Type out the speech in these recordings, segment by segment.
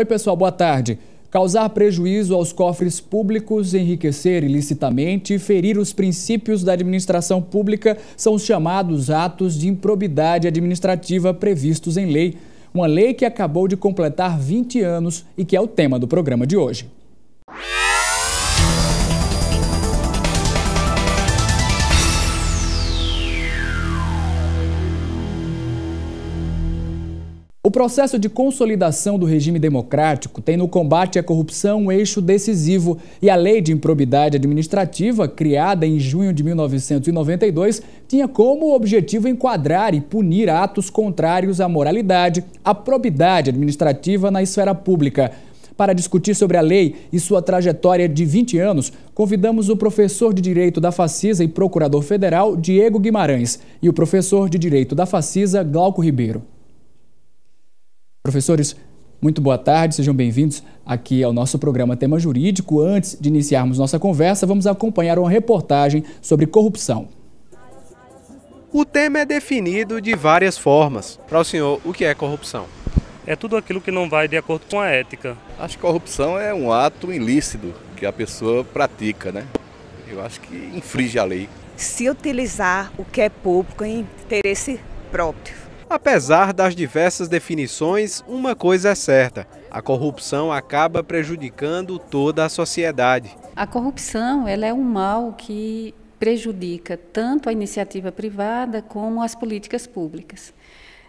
Oi, pessoal, boa tarde. Causar prejuízo aos cofres públicos, enriquecer ilicitamente e ferir os princípios da administração pública são os chamados atos de improbidade administrativa previstos em lei. Uma lei que acabou de completar 20 anos e que é o tema do programa de hoje. O processo de consolidação do regime democrático tem no combate à corrupção um eixo decisivo e a Lei de Improbidade Administrativa, criada em junho de 1992, tinha como objetivo enquadrar e punir atos contrários à moralidade, à probidade administrativa na esfera pública. Para discutir sobre a lei e sua trajetória de 20 anos, convidamos o professor de Direito da Facisa e procurador federal Diego Guimarães e o professor de Direito da Facisa Glauco Ribeiro. Professores, muito boa tarde, sejam bem-vindos aqui ao nosso programa Tema Jurídico. Antes de iniciarmos nossa conversa, vamos acompanhar uma reportagem sobre corrupção. O tema é definido de várias formas. Para o senhor, o que é corrupção? É tudo aquilo que não vai de acordo com a ética. Acho que corrupção é um ato ilícito que a pessoa pratica, né? Eu acho que infringe a lei. Se utilizar o que é público em interesse próprio. Apesar das diversas definições, uma coisa é certa: a corrupção acaba prejudicando toda a sociedade. A corrupção ela é um mal que prejudica tanto a iniciativa privada como as políticas públicas.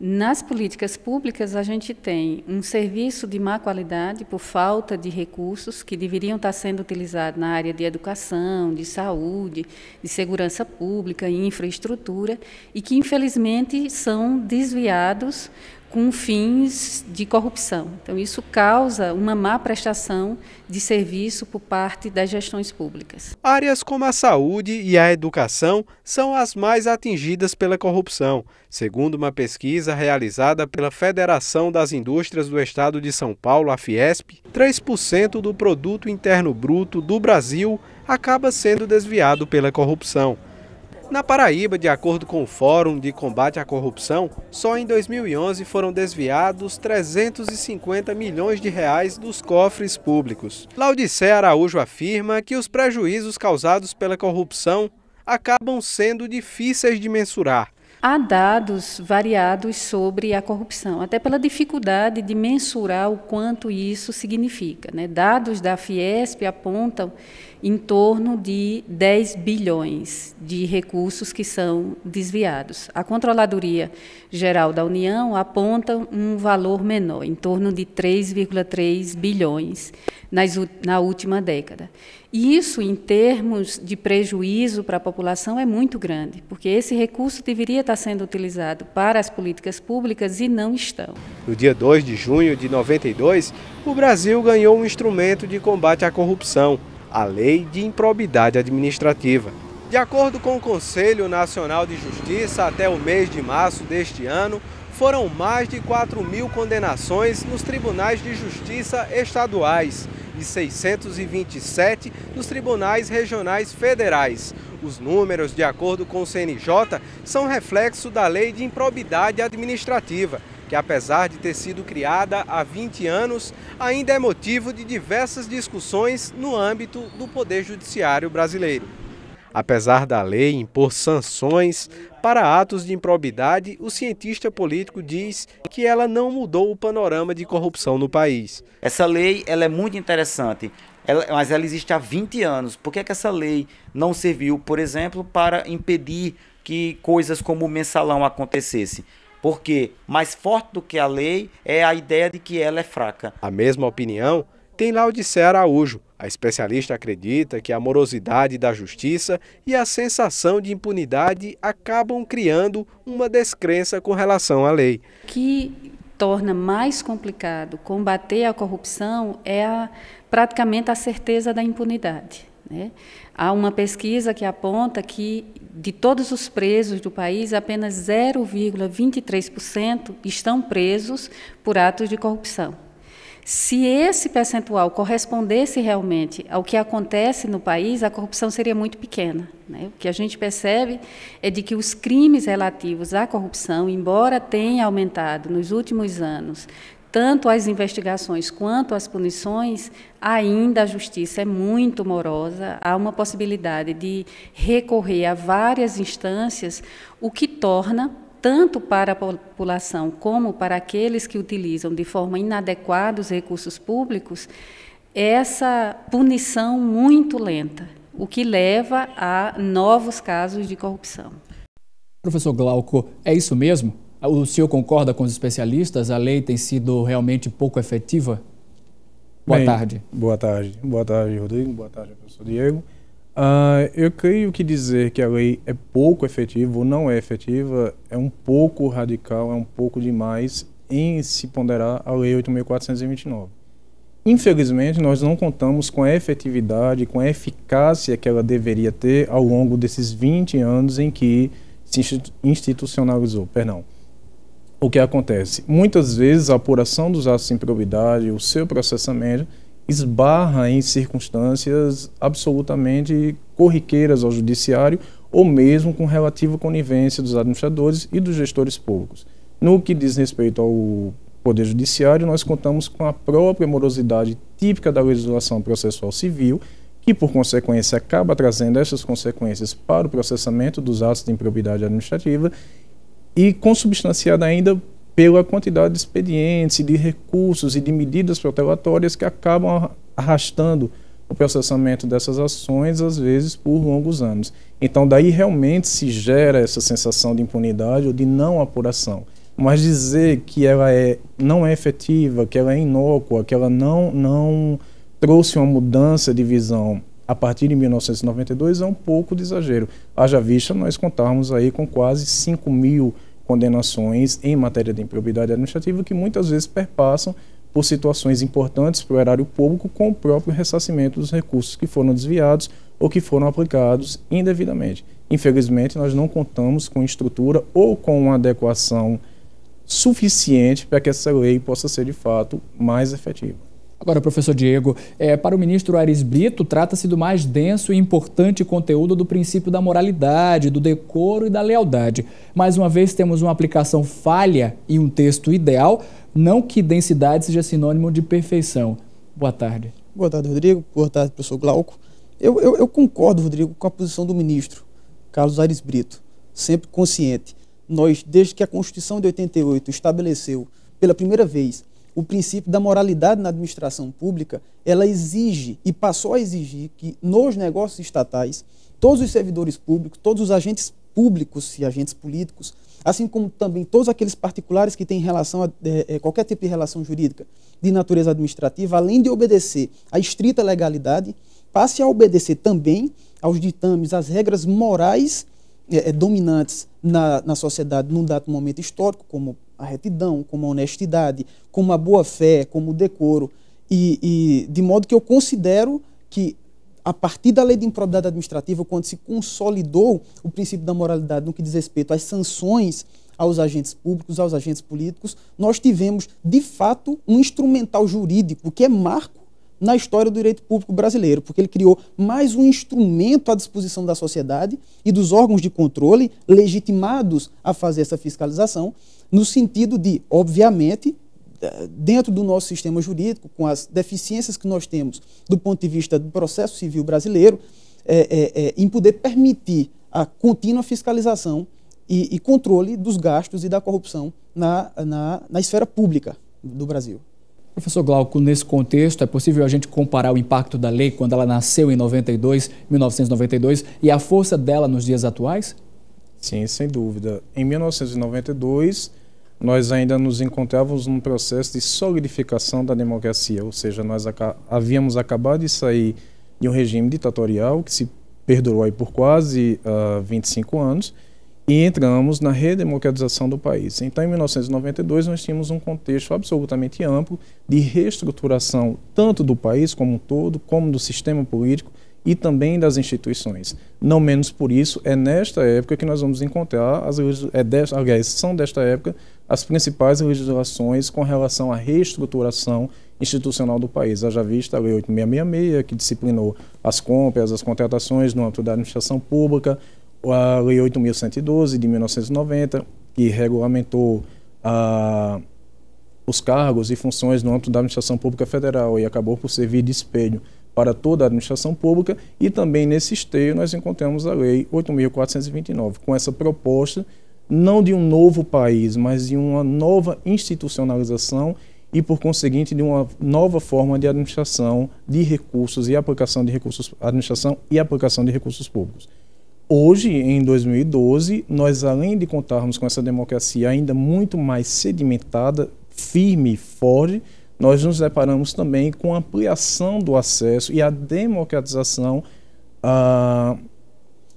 Nas políticas públicas, a gente tem um serviço de má qualidade por falta de recursos que deveriam estar sendo utilizados na área de educação, de saúde, de segurança pública e infraestrutura, e que, infelizmente, são desviados com fins de corrupção. Então, isso causa uma má prestação de serviço por parte das gestões públicas. Áreas como a saúde e a educação são as mais atingidas pela corrupção, segundo uma pesquisa realizada pela Federação das Indústrias do Estado de São Paulo, a Fiesp. 3% do produto interno bruto do Brasil acaba sendo desviado pela corrupção. Na Paraíba, de acordo com o Fórum de Combate à Corrupção, só em 2011 foram desviados 350 milhões de reais dos cofres públicos. Laudice Araújo afirma que os prejuízos causados pela corrupção acabam sendo difíceis de mensurar. Há dados variados sobre a corrupção, até pela dificuldade de mensurar o quanto isso significa. Né? Dados da Fiesp apontam em torno de 10 bilhões de recursos que são desviados. A Controladoria Geral da União aponta um valor menor, em torno de 3,3 bilhões nas, na última década. E isso, em termos de prejuízo para a população, é muito grande, porque esse recurso deveria estar sendo utilizado para as políticas públicas e não estão. No dia 2 de junho de 92, o Brasil ganhou um instrumento de combate à corrupção a Lei de Improbidade Administrativa. De acordo com o Conselho Nacional de Justiça, até o mês de março deste ano, foram mais de 4 mil condenações nos tribunais de justiça estaduais e 627 nos tribunais regionais federais. Os números, de acordo com o CNJ, são reflexo da Lei de Improbidade Administrativa, que apesar de ter sido criada há 20 anos, ainda é motivo de diversas discussões no âmbito do Poder Judiciário brasileiro. Apesar da lei impor sanções para atos de improbidade, o cientista político diz que ela não mudou o panorama de corrupção no país. Essa lei ela é muito interessante, ela, mas ela existe há 20 anos. Por que, é que essa lei não serviu, por exemplo, para impedir que coisas como o mensalão acontecesse? Porque mais forte do que a lei é a ideia de que ela é fraca. A mesma opinião tem Laudicea Araújo. A especialista acredita que a morosidade da justiça e a sensação de impunidade acabam criando uma descrença com relação à lei. O Que torna mais complicado combater a corrupção é a, praticamente a certeza da impunidade. Né? Há uma pesquisa que aponta que, de todos os presos do país, apenas 0,23% estão presos por atos de corrupção. Se esse percentual correspondesse realmente ao que acontece no país, a corrupção seria muito pequena. Né? O que a gente percebe é de que os crimes relativos à corrupção, embora tenham aumentado nos últimos anos, tanto as investigações quanto as punições, ainda a justiça é muito morosa, há uma possibilidade de recorrer a várias instâncias, o que torna tanto para a população como para aqueles que utilizam de forma inadequada os recursos públicos, essa punição muito lenta, o que leva a novos casos de corrupção. Professor Glauco, é isso mesmo? O senhor concorda com os especialistas? A lei tem sido realmente pouco efetiva? Boa Bem, tarde. Boa tarde. Boa tarde, Rodrigo. Boa tarde, professor Diego. Uh, eu creio que dizer que a lei é pouco efetiva ou não é efetiva é um pouco radical, é um pouco demais em se ponderar a Lei 8.429. Infelizmente, nós não contamos com a efetividade, com a eficácia que ela deveria ter ao longo desses 20 anos em que se institucionalizou. Perdão o que acontece? Muitas vezes a apuração dos atos de improbidade, o seu processamento, esbarra em circunstâncias absolutamente corriqueiras ao judiciário ou mesmo com relativa conivência dos administradores e dos gestores públicos. No que diz respeito ao Poder Judiciário, nós contamos com a própria morosidade típica da legislação processual civil, que, por consequência, acaba trazendo essas consequências para o processamento dos atos de improbidade administrativa e consubstanciada ainda pela quantidade de expedientes, de recursos e de medidas protelatórias que acabam arrastando o processamento dessas ações, às vezes por longos anos. Então, daí realmente se gera essa sensação de impunidade ou de não apuração. Mas dizer que ela é, não é efetiva, que ela é inócua, que ela não, não trouxe uma mudança de visão a partir de 1992 é um pouco de exagero. Haja vista nós contarmos aí com quase 5 mil condenações em matéria de improbidade administrativa que muitas vezes perpassam por situações importantes para o erário público com o próprio ressarcimento dos recursos que foram desviados ou que foram aplicados indevidamente. Infelizmente, nós não contamos com estrutura ou com uma adequação suficiente para que essa lei possa ser de fato mais efetiva. Agora, professor Diego, é, para o ministro Aires Brito, trata-se do mais denso e importante conteúdo do princípio da moralidade, do decoro e da lealdade. Mais uma vez, temos uma aplicação falha e um texto ideal, não que densidade seja sinônimo de perfeição. Boa tarde. Boa tarde, Rodrigo. Boa tarde, professor Glauco. Eu, eu, eu concordo, Rodrigo, com a posição do ministro, Carlos Aires Brito, sempre consciente. Nós, desde que a Constituição de 88 estabeleceu pela primeira vez o princípio da moralidade na administração pública, ela exige e passou a exigir que nos negócios estatais, todos os servidores públicos, todos os agentes públicos e agentes políticos, assim como também todos aqueles particulares que têm relação a é, é qualquer tipo de relação jurídica de natureza administrativa, além de obedecer à estrita legalidade, passe a obedecer também aos ditames, às regras morais é, é dominantes na, na sociedade num dado momento histórico, como a retidão, como a honestidade, como a boa-fé, como o decoro. E, e, de modo que eu considero que, a partir da lei de improbidade administrativa, quando se consolidou o princípio da moralidade no que diz respeito às sanções aos agentes públicos, aos agentes políticos, nós tivemos, de fato, um instrumental jurídico que é marco na história do direito público brasileiro, porque ele criou mais um instrumento à disposição da sociedade e dos órgãos de controle legitimados a fazer essa fiscalização, no sentido de, obviamente, eh, dentro do nosso sistema jurídico, com as deficiências que nós temos do ponto de vista do processo civil brasileiro, é, é, em poder permitir a contínua fiscalização e, e, controle dos gastos e da corrupção na, na, na esfera pública do Brasil. Professor Glauco, nesse contexto, é possível a gente comparar o impacto da lei quando ela nasceu em 92, 1992 e a força dela nos dias atuais? Sim, sem dúvida. Em 1992, nós ainda nos encontrávamos num processo de solidificação da democracia, ou seja, nós aca havíamos acabado de sair de um regime ditatorial que se perdurou aí por quase uh, ah, 25 anos e entramos na redemocratização do país. Então, em 1992, nós tínhamos um contexto absolutamente amplo de reestruturação tanto do país como um todo, como do sistema político, e também das instituições. Não menos por isso, é nesta época que nós vamos encontrar, as, é desta, aliás, são desta época, as principais legislações com relação à reestruturação institucional do país. Haja vista a Lei 8666, que disciplinou as compras, as contratações no âmbito da administração pública, a Lei 8.112, de 1990, que regulamentou a os cargos e funções no âmbito da administração pública federal e acabou por servir de espelho para toda a administração pública e também nesse esteio nós encontramos a Lei 8.429, com essa proposta não de um novo país, mas de uma nova institucionalização e, por conseguinte, de uma nova forma de administração de recursos e aplicação de recursos, administração e aplicação de recursos públicos. Hoje, em 2012, nós, além de contarmos com essa democracia ainda muito mais sedimentada, firme e forte, nós nos deparamos também com a ampliação do acesso e a democratização, a, ah,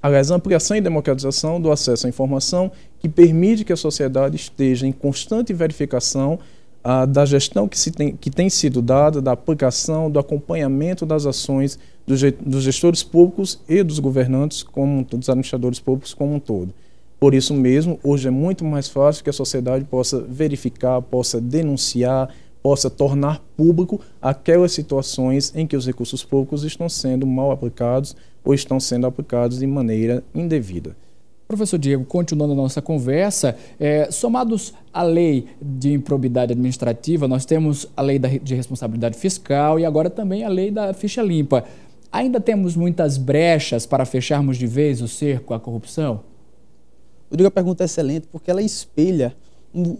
aliás, a ampliação e democratização do acesso à informação que permite que a sociedade esteja em constante verificação ah, da gestão que, se tem, que tem sido dada, da aplicação, do acompanhamento das ações dos, dos gestores públicos e dos governantes, como dos administradores públicos como um todo. Por isso mesmo, hoje é muito mais fácil que a sociedade possa verificar, possa denunciar, possa tornar público aquelas situações em que os recursos públicos estão sendo mal aplicados ou estão sendo aplicados de maneira indevida. Professor Diego, continuando a nossa conversa, é, somados à lei de improbidade administrativa, nós temos a lei da, de responsabilidade fiscal e agora também a lei da ficha limpa. Ainda temos muitas brechas para fecharmos de vez o cerco à corrupção? Eu digo a pergunta é excelente porque ela espelha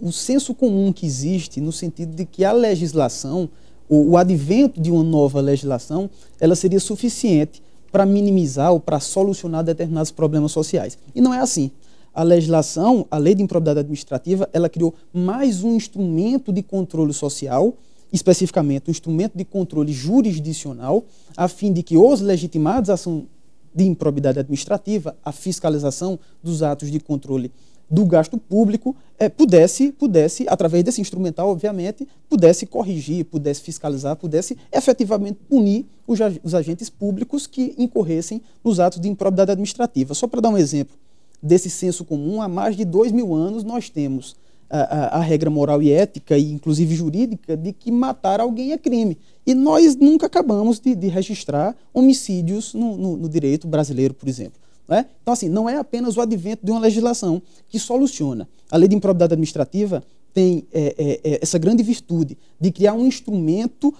o, senso comum que existe no sentido de que a legislação, o, o advento de uma nova legislação, ela seria suficiente para minimizar ou para solucionar determinados problemas sociais. E não é assim. A legislação, a lei de improbidade administrativa, ela criou mais um instrumento de controle social, especificamente um instrumento de controle jurisdicional, a fim de que os legitimados à ação de improbidade administrativa, a fiscalização dos atos de controle do gasto público é, pudesse, pudesse, através desse instrumental, obviamente, pudesse corrigir, pudesse fiscalizar, pudesse efetivamente punir os, os agentes públicos que incorressem nos atos de improbidade administrativa. Só para dar um exemplo desse senso comum, há mais de dois mil anos nós temos a, a, a, regra moral e ética, e inclusive jurídica, de que matar alguém é crime. E nós nunca acabamos de, de registrar homicídios no, no, no direito brasileiro, por exemplo. Né? Então, assim, não é apenas o advento de uma legislação que soluciona. A lei de improbidade administrativa tem é, é, é essa grande virtude de criar um instrumento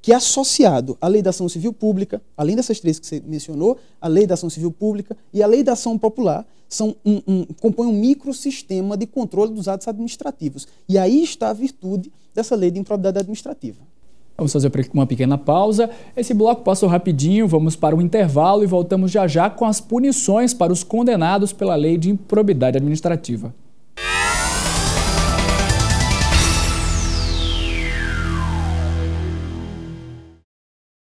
que, é associado à lei da ação civil pública, além dessas três que você mencionou, a lei da ação civil pública e a lei da ação popular, são um, um, compõem um microsistema de controle dos atos administrativos. E aí está a virtude dessa lei de improbidade administrativa. Vamos fazer uma pequena pausa. Esse bloco passou rapidinho, vamos para o intervalo e voltamos já já com as punições para os condenados pela lei de improbidade administrativa.